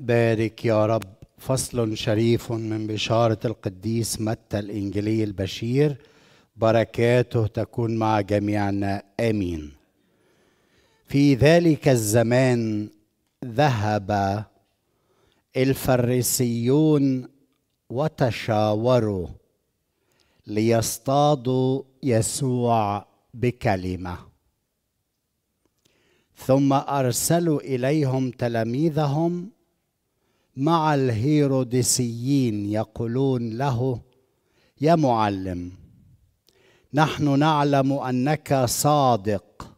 بارك يا رب فصل شريف من بشارة القديس متى الإنجيلي البشير بركاته تكون مع جميعنا آمين في ذلك الزمان ذهب الفريسيون وتشاوروا ليصطادوا يسوع بكلمه ثم ارسلوا اليهم تلاميذهم مع الهيروديسيين يقولون له يا معلم نحن نعلم انك صادق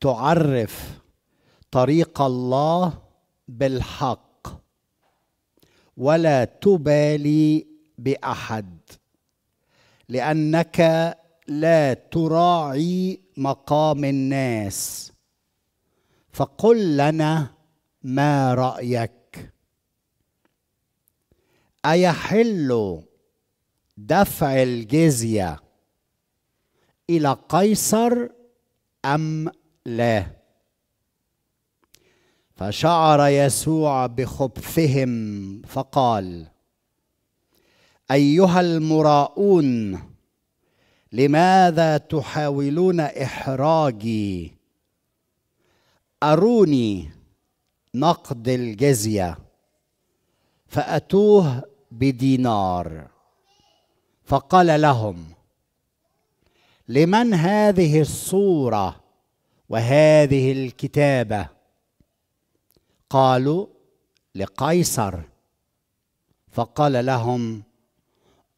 تعرف طريق الله بالحق ولا تبالي باحد لانك لا تراعي مقام الناس فقل لنا ما رايك أيحل دفع الجزية إلى قيصر أم لا؟ فشعر يسوع بخبثهم فقال: أيها المراؤون لماذا تحاولون إحراجي؟ أروني نقد الجزية فأتوه بدينار فقال لهم لمن هذه الصوره وهذه الكتابه قالوا لقيصر فقال لهم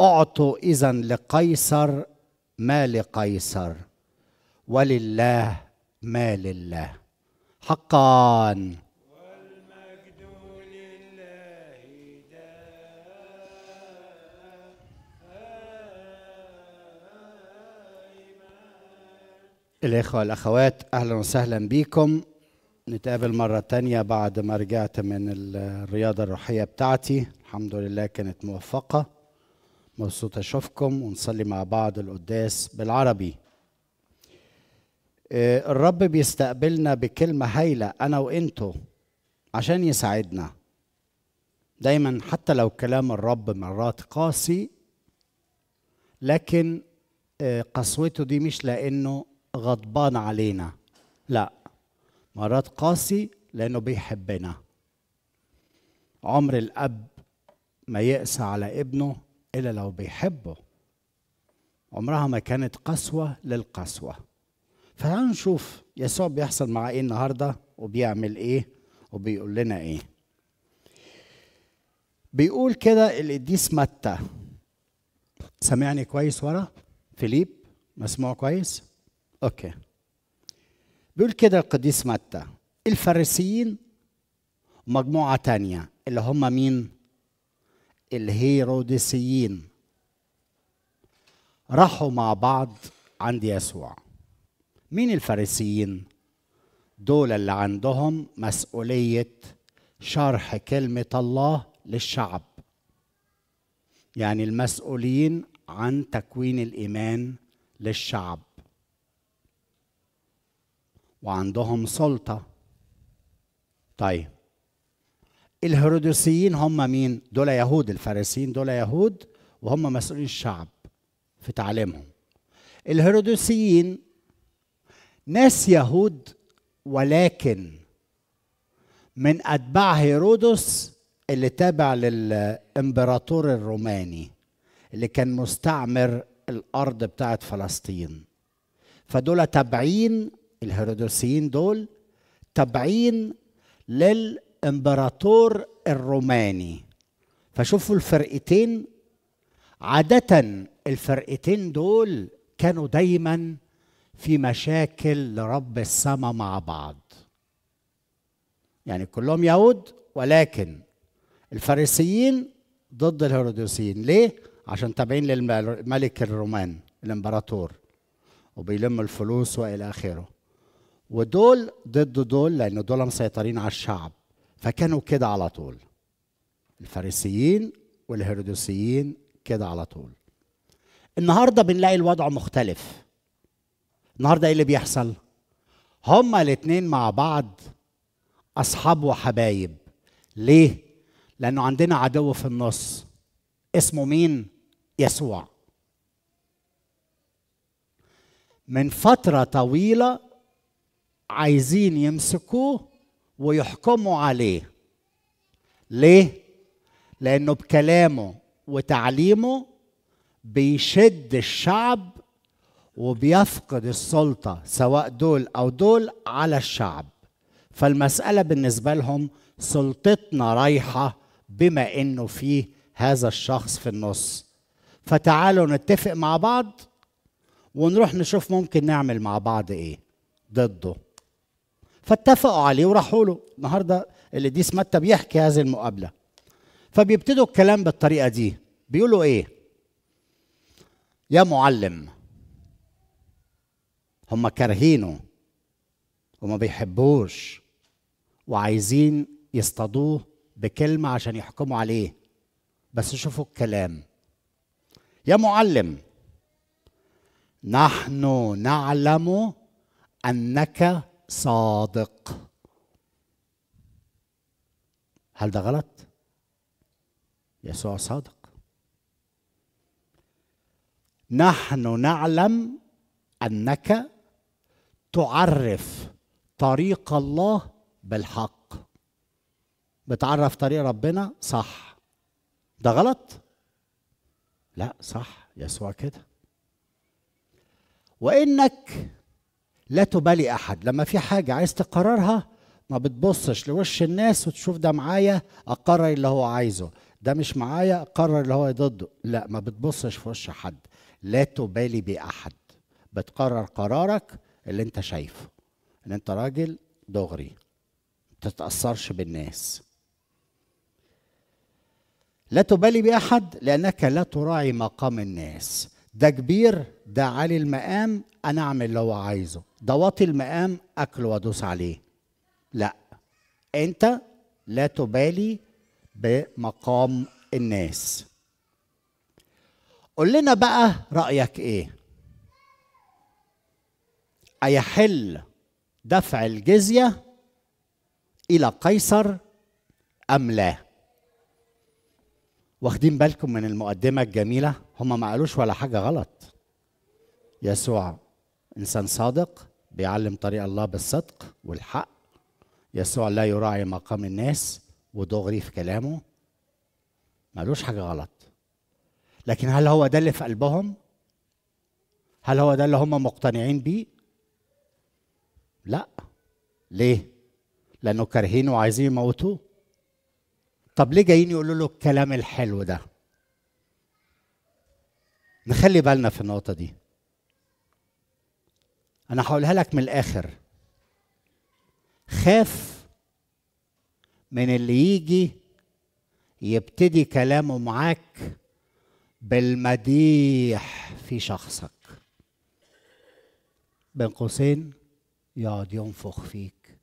اعطوا اذا لقيصر ما لقيصر ولله ما لله حقا الإخوة الأخوات أهلا وسهلا بكم نتقابل مرة تانية بعد ما رجعت من الرياضة الروحية بتاعتي الحمد لله كانت موفقة مبسوط أشوفكم ونصلي مع بعض القداس بالعربي آه، الرب بيستقبلنا بكلمة هايلة أنا وإنتو عشان يساعدنا دايما حتى لو كلام الرب مرات قاسي لكن آه، قسوته دي مش لأنه غضبان علينا لا مرات قاسي لأنه بيحبنا عمر الأب ما يقسى على ابنه إلا لو بيحبه عمرها ما كانت قسوة للقسوة فتعالوا نشوف يسوع بيحصل مع ايه النهاردة وبيعمل ايه وبيقول لنا ايه بيقول كده القديس متى سامعني كويس ورا فيليب مسموع كويس اوكي بيقول كده القديس متى الفارسيين مجموعة تانية اللي هم مين؟ الهيروديسيين راحوا مع بعض عند يسوع مين الفارسيين؟ دول اللي عندهم مسؤولية شرح كلمة الله للشعب يعني المسؤولين عن تكوين الإيمان للشعب وعندهم سلطة طيب الهيرودسيين هم مين؟ دول يهود الفارسيين دول يهود وهم مسؤولين الشعب في تعليمهم الهيرودسيين ناس يهود ولكن من أتباع هيرودس اللي تابع للإمبراطور الروماني اللي كان مستعمر الأرض بتاعت فلسطين فدول تابعين الهيرودوسيين دول تبعين للامبراطور الروماني فشوفوا الفرقتين عادة الفرقتين دول كانوا دايما في مشاكل لرب السماء مع بعض يعني كلهم يهود ولكن الفارسيين ضد الهيرودوسيين ليه؟ عشان تابعين للملك الرومان الامبراطور وبيلم الفلوس والى اخره ودول ضد دول لأن دول مسيطرين على الشعب فكانوا كده على طول الفارسيين والهيرودوسيين كده على طول النهارده بنلاقي الوضع مختلف النهارده ايه اللي بيحصل هما الاتنين مع بعض اصحاب وحبايب ليه لانه عندنا عدو في النص اسمه مين يسوع من فتره طويله عايزين يمسكوه ويحكموا عليه ليه لانه بكلامه وتعليمه بيشد الشعب وبيفقد السلطه سواء دول او دول على الشعب فالمساله بالنسبه لهم سلطتنا رايحه بما انه فيه هذا الشخص في النص فتعالوا نتفق مع بعض ونروح نشوف ممكن نعمل مع بعض ايه ضده فاتفقوا عليه وراحوا له النهارده اللي دي متى بيحكي هذه المقابله فبيبتدوا الكلام بالطريقه دي بيقولوا ايه يا معلم هم كارهينه وما بيحبوش وعايزين يصطادوه بكلمه عشان يحكموا عليه بس شوفوا الكلام يا معلم نحن نعلم انك صادق هل ده غلط يسوع صادق نحن نعلم انك تعرف طريق الله بالحق بتعرف طريق ربنا صح ده غلط لا صح يسوع كده وانك لا تبالي احد لما في حاجه عايز تقررها ما بتبصش لوش الناس وتشوف ده معايا اقرر اللي هو عايزه ده مش معايا اقرر اللي هو ضده لا ما بتبصش في وش حد لا تبالي باحد بتقرر قرارك اللي انت شايفه ان انت راجل دغري تتاثرش بالناس لا تبالي باحد لانك لا تراعي مقام الناس ده كبير ده عالي المقام انا اعمل اللي هو عايزه ده واطي المقام اكله وادوس عليه لا انت لا تبالي بمقام الناس قول لنا بقى رايك ايه ايحل دفع الجزيه الى قيصر ام لا واخدين بالكم من المقدمه الجميله هم ما قالوش ولا حاجه غلط يسوع انسان صادق بيعلم طريق الله بالصدق والحق يسوع لا يراعي مقام الناس ودغري في كلامه ملوش حاجه غلط لكن هل هو ده اللي في قلبهم هل هو ده اللي هم مقتنعين بيه لا ليه لانه كارهينه وعايزين يموتوه طب ليه جايين يقولوا له الكلام الحلو ده نخلي بالنا في النقطه دي انا هقولها لك من الاخر خاف من اللي يجي يبتدي كلامه معاك بالمديح في شخصك بين قوسين يقعد ينفخ فيك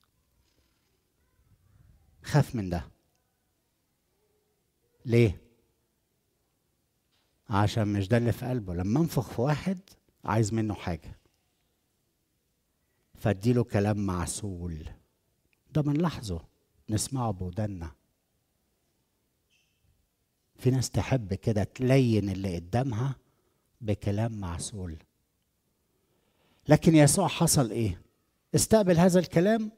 خاف من ده ليه عشان مش ده اللي في قلبه لما انفخ في واحد عايز منه حاجه فاديله كلام معسول ده بنلاحظه نسمعه بودنا في ناس تحب كده تلين اللي قدامها بكلام معسول لكن يسوع حصل ايه استقبل هذا الكلام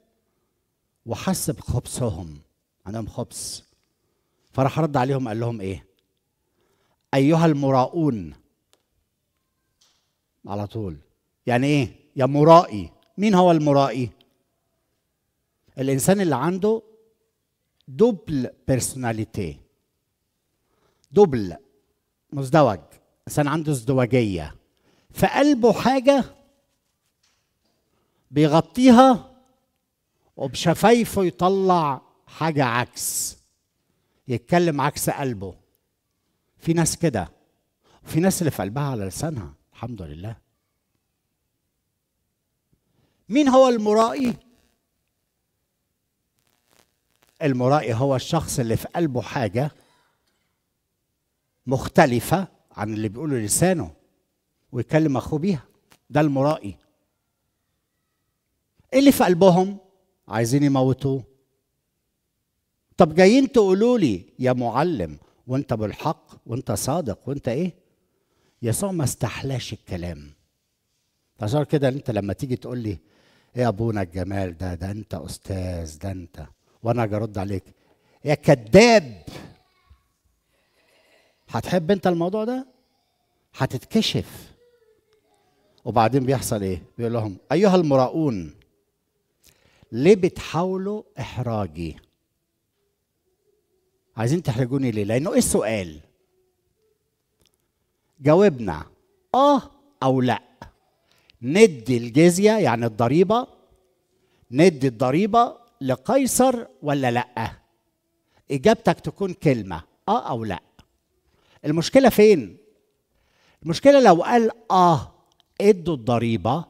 وحس بخبثهم عندهم خبث فراح رد عليهم قال لهم ايه ايها المراؤون على طول يعني ايه يا مرائي مين هو المرائي؟ الانسان اللي عنده دوبل بيرسوناليتي دوبل مزدوج انسان عنده ازدواجيه في قلبه حاجه بيغطيها وبشفايفه يطلع حاجه عكس يتكلم عكس قلبه في ناس كده وفي ناس اللي في قلبها على لسانها الحمد لله مين هو المرائي المرائي هو الشخص اللي في قلبه حاجه مختلفه عن اللي بيقوله لسانه ويكلم اخوه بيها ده المرائي إيه اللي في قلبهم عايزين يموتوه طب جايين تقولوا لي يا معلم وانت بالحق وانت صادق وانت ايه يسوع ما استحلاش الكلام تصور كده انت لما تيجي تقول لي إيه يا ابونا الجمال ده ده انت استاذ ده انت وانا اجي ارد عليك يا كذاب هتحب انت الموضوع ده هتتكشف وبعدين بيحصل ايه بيقول لهم ايها المراؤون ليه بتحاولوا احراجي عايزين تحرجوني ليه لانه ايه السؤال جاوبنا اه او لا ندي الجزية يعني الضريبة ندي الضريبة لقيصر ولا لأ؟ إجابتك تكون كلمة آه أو لأ. المشكلة فين؟ المشكلة لو قال آه ادوا الضريبة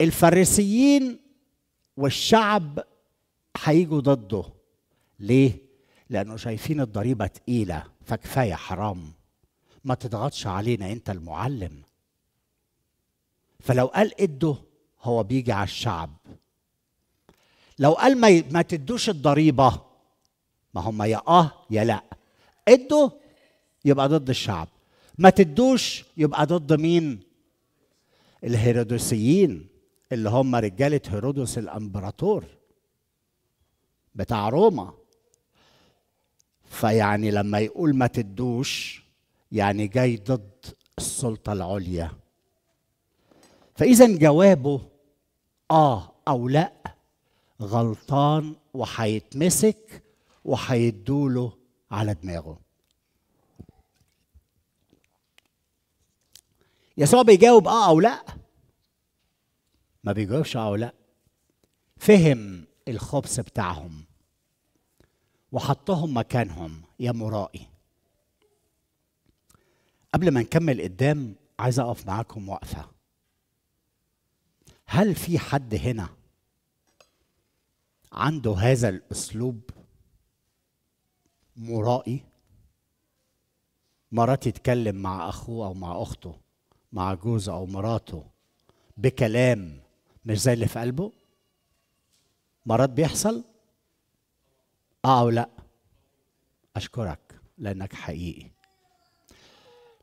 الفريسيين والشعب هيجوا ضده ليه؟ لأنه شايفين الضريبة تقيلة فكفاية حرام ما تضغطش علينا أنت المعلم فلو قال ادوا هو بيجي على الشعب لو قال ما ما تدوش الضريبه ما هم يا اه يا لا ادوا يبقى ضد الشعب ما تدوش يبقى ضد مين الهيرودوسيين اللي هم رجاله هيرودس الامبراطور بتاع روما فيعني لما يقول ما تدوش يعني جاي ضد السلطه العليا فاذا جوابه اه او لا غلطان وهيتمسك وهيدوله على دماغه يسوع بيجاوب اه او لا ما بيجاوبش اه او لا فهم الخبث بتاعهم وحطهم مكانهم يا مرائي قبل ما نكمل قدام عايز اقف معاكم وقفه هل في حد هنا عنده هذا الاسلوب مرائي مرات يتكلم مع اخوه او مع اخته مع جوزه او مراته بكلام مش زي اللي في قلبه مرات بيحصل اه او لا اشكرك لانك حقيقي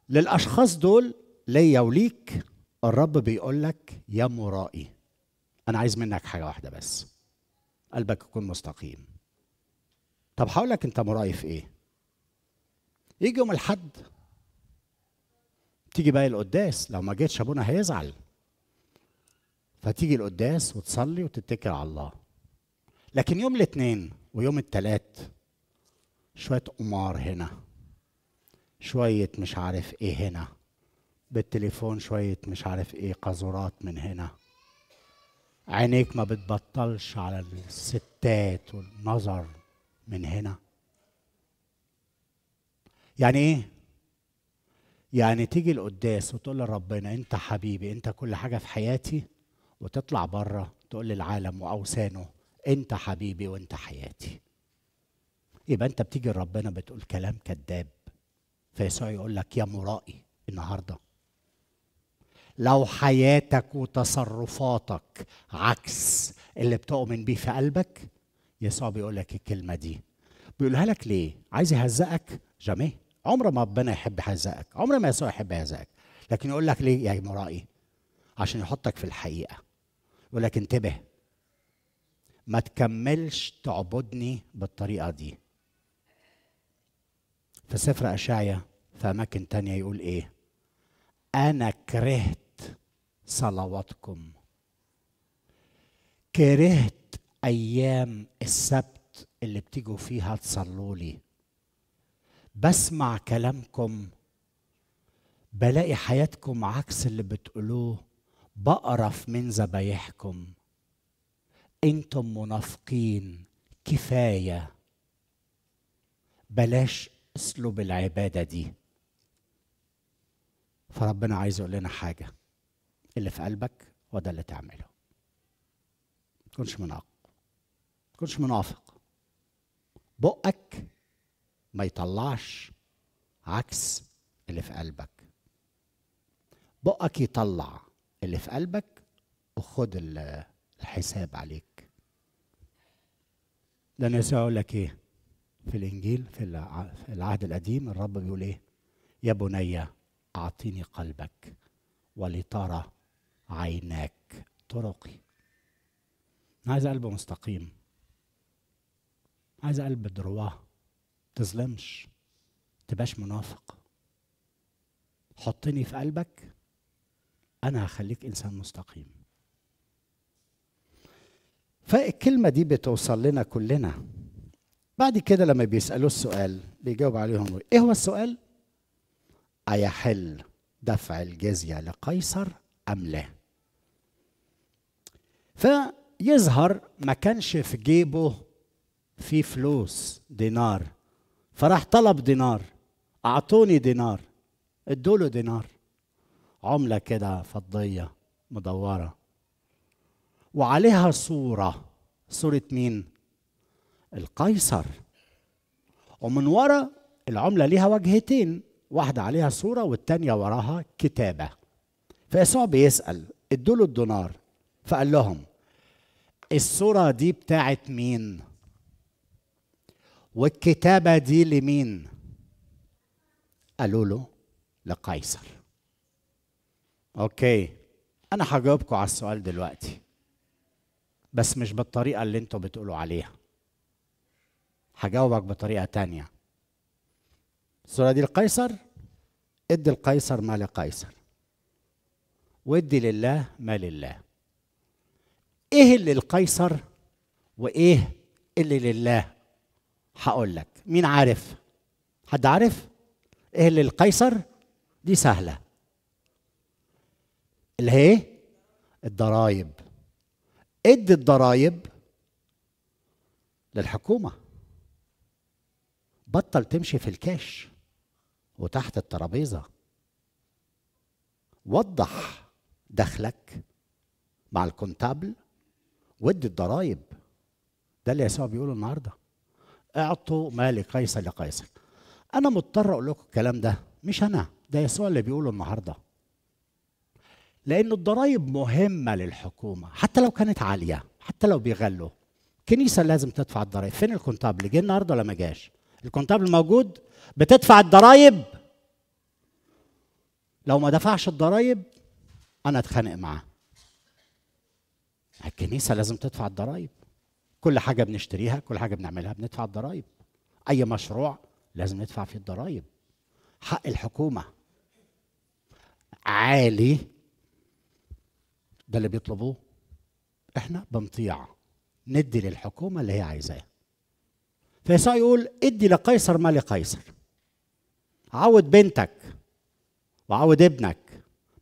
للاشخاص دول ليا وليك الرب بيقول لك يا مرائي انا عايز منك حاجه واحده بس قلبك يكون مستقيم طب هقول لك انت مرائي في ايه يجي يوم الحد تيجي بقى القداس لو ما جيتش ابونا هيزعل فتيجي القداس وتصلي وتتكل على الله لكن يوم الاثنين ويوم الثلاث شويه قمار هنا شويه مش عارف ايه هنا بالتليفون شوية مش عارف ايه قاذورات من هنا عينيك ما بتبطلش على الستات والنظر من هنا يعني ايه يعني تيجي القداس وتقول لربنا انت حبيبي انت كل حاجه في حياتي وتطلع بره تقول للعالم واوثانه انت حبيبي وانت حياتي يبقى انت بتيجي لربنا بتقول كلام كذاب فيسوع يقول لك يا مرائي النهارده لو حياتك وتصرفاتك عكس اللي بتؤمن بيه في قلبك يسوع بيقول لك الكلمه دي بيقولها لك ليه عايز يهزقك جامي عمر ما ربنا يحب يهزقك عمر ما يسوع يحب يهزقك لكن يقول لك ليه يا مرائي عشان يحطك في الحقيقه يقول لك انتبه ما تكملش تعبدني بالطريقه دي في سفر اشعيا في اماكن تانية يقول ايه انا كرهت صلواتكم كرهت ايام السبت اللي بتيجوا فيها تصلوا لي بسمع كلامكم بلاقي حياتكم عكس اللي بتقولوه بقرف من ذبايحكم انتم منافقين كفايه بلاش اسلوب العباده دي فربنا عايز يقول لنا حاجه اللي في قلبك وده اللي تعمله ما تكونش منافق ما تكونش منافق بقك ما يطلعش عكس اللي في قلبك بقك يطلع اللي في قلبك وخد الحساب عليك ده انا اقول لك ايه في الانجيل في العهد القديم الرب بيقول ايه يا بني اعطني قلبك ولترى عيناك طرقي انا عايز قلب مستقيم عايز قلب درواه تظلمش تبقاش منافق حطني في قلبك انا هخليك انسان مستقيم فالكلمه دي بتوصل لنا كلنا بعد كده لما بيسالوه السؤال بيجاوب عليهم ايه هو السؤال أيحل دفع الجزية لقيصر أم لا فيظهر ما كانش في جيبه في فلوس دينار فراح طلب دينار أعطوني دينار ادوا له دينار عملة كده فضية مدورة وعليها صورة صورة مين؟ القيصر ومن ورا العملة ليها وجهتين واحدة عليها صورة والتانية وراها كتابة فيسوع بيسأل ادوا له الدينار فقال لهم الصورة دي بتاعت مين؟ والكتابة دي لمين؟ قالوا له لقيصر اوكي انا هجاوبكم على السؤال دلوقتي بس مش بالطريقة اللي انتوا بتقولوا عليها هجاوبك بطريقة تانية الصورة دي لقيصر ادي القيصر ما لقيصر وادي لله ما لله ايه اللي للقيصر وايه اللي لله هقول لك مين عارف حد عارف ايه اللي للقيصر دي سهله اللي هي الضرايب ادي الضرايب للحكومه بطل تمشي في الكاش وتحت الترابيزه وضح دخلك مع الكونتابل ودي الضرايب ده اللي يسوع بيقوله النهارده اعطوا ما لقيصر لقيصر انا مضطر اقول لكم الكلام ده مش انا ده يسوع اللي بيقوله النهارده لان الضرايب مهمه للحكومه حتى لو كانت عاليه حتى لو بيغلوا الكنيسه لازم تدفع الضرايب فين الكونتابل جه النهارده ولا ما جاش الكونتابل موجود بتدفع الضرايب لو ما دفعش الضرايب انا اتخانق معاه الكنيسه لازم تدفع الضرايب كل حاجه بنشتريها كل حاجه بنعملها بندفع الضرايب اي مشروع لازم ندفع فيه الضرايب حق الحكومه عالي ده اللي بيطلبوه احنا بنطيع ندي للحكومه اللي هي عايزاه فيسوع يقول ادي لقيصر ما لقيصر عود بنتك وعود ابنك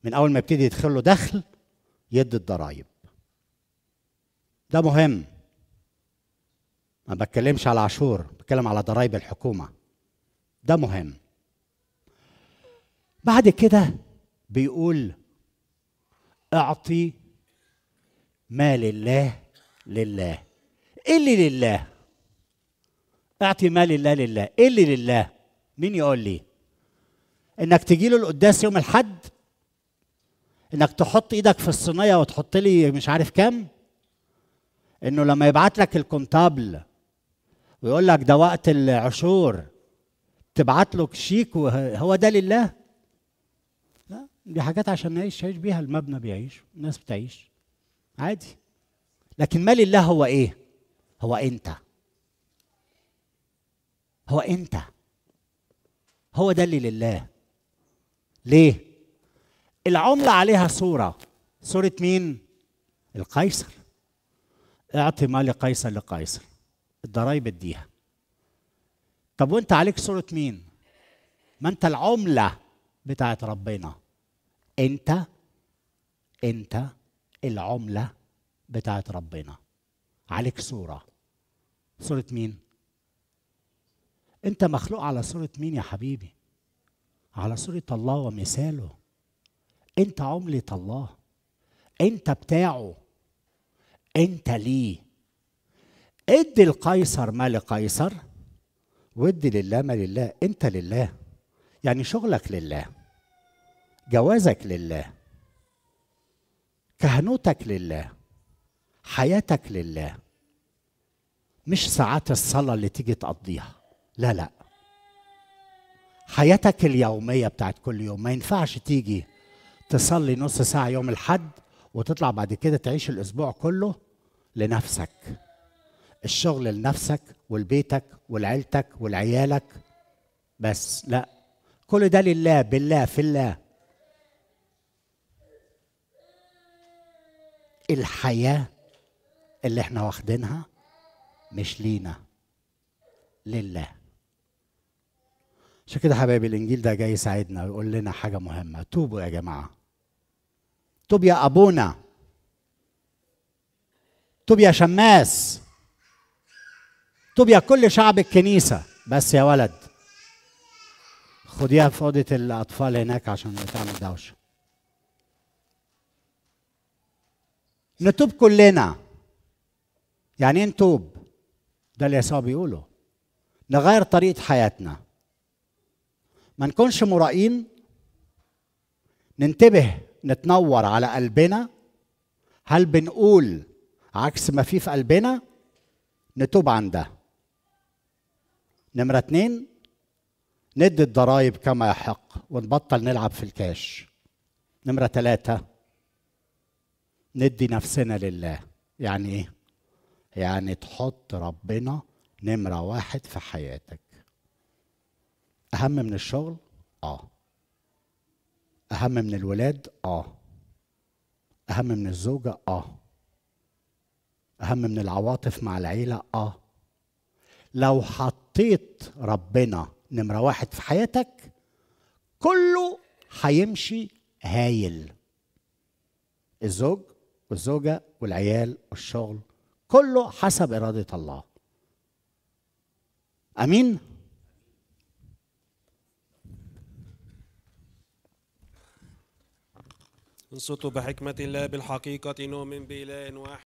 من اول ما يبتدي يدخل له دخل يدي الضرايب ده مهم ما بتكلمش على عاشور بتكلم على ضرايب الحكومه ده مهم بعد كده بيقول اعطي ما لله لله ايه اللي لله اعطي ما لله لله ايه اللي لله مين يقول لي انك تجي له القداس يوم الحد انك تحط ايدك في الصينيه وتحط لي مش عارف كام انه لما يبعت لك الكونتابل ويقول لك ده وقت العشور تبعت له شيك وهو ده لله لا دي حاجات عشان نعيش عيش بيها المبنى بيعيش الناس بتعيش عادي لكن ما لله هو ايه هو انت هو انت هو ده اللي لله ليه العمله عليها صوره صوره مين القيصر اعطي ما لقيصر لقيصر الضرايب اديها طب وانت عليك صوره مين ما انت العمله بتاعت ربنا انت انت العمله بتاعت ربنا عليك صوره صوره مين انت مخلوق على صوره مين يا حبيبي على صوره الله ومثاله انت عمله الله انت بتاعه انت ليه ادي القيصر ما لقيصر وادي لله ما لله انت لله يعني شغلك لله جوازك لله كهنوتك لله حياتك لله مش ساعات الصلاه اللي تيجي تقضيها لا لا حياتك اليومية بتاعت كل يوم ما ينفعش تيجي تصلي نص ساعة يوم الحد وتطلع بعد كده تعيش الأسبوع كله لنفسك الشغل لنفسك ولبيتك ولعيلتك ولعيالك بس لا كل ده لله بالله في الله الحياة اللي احنا واخدينها مش لينا لله عشان كده حبايبي الانجيل ده جاي يساعدنا ويقول لنا حاجه مهمه توبوا يا جماعه توب يا ابونا توب يا شماس توب يا كل شعب الكنيسه بس يا ولد خديها في اوضه الاطفال هناك عشان تعمل دوشه نتوب كلنا يعني ايه نتوب ده اللي يسوع بيقوله نغير طريقه حياتنا ما نكونش مرائين ننتبه نتنور على قلبنا هل بنقول عكس ما في في قلبنا نتوب عن ده نمرة اتنين ندي الضرايب كما يحق ونبطل نلعب في الكاش نمرة ثلاثة ندي نفسنا لله يعني ايه؟ يعني تحط ربنا نمرة واحد في حياتك اهم من الشغل اه اهم من الولاد اه اهم من الزوجه اه اهم من العواطف مع العيله اه لو حطيت ربنا نمره واحد في حياتك كله هيمشي هايل الزوج والزوجه والعيال والشغل كله حسب اراده الله امين انصتوا بحكمة الله بالحقيقة نؤمن بإله واحد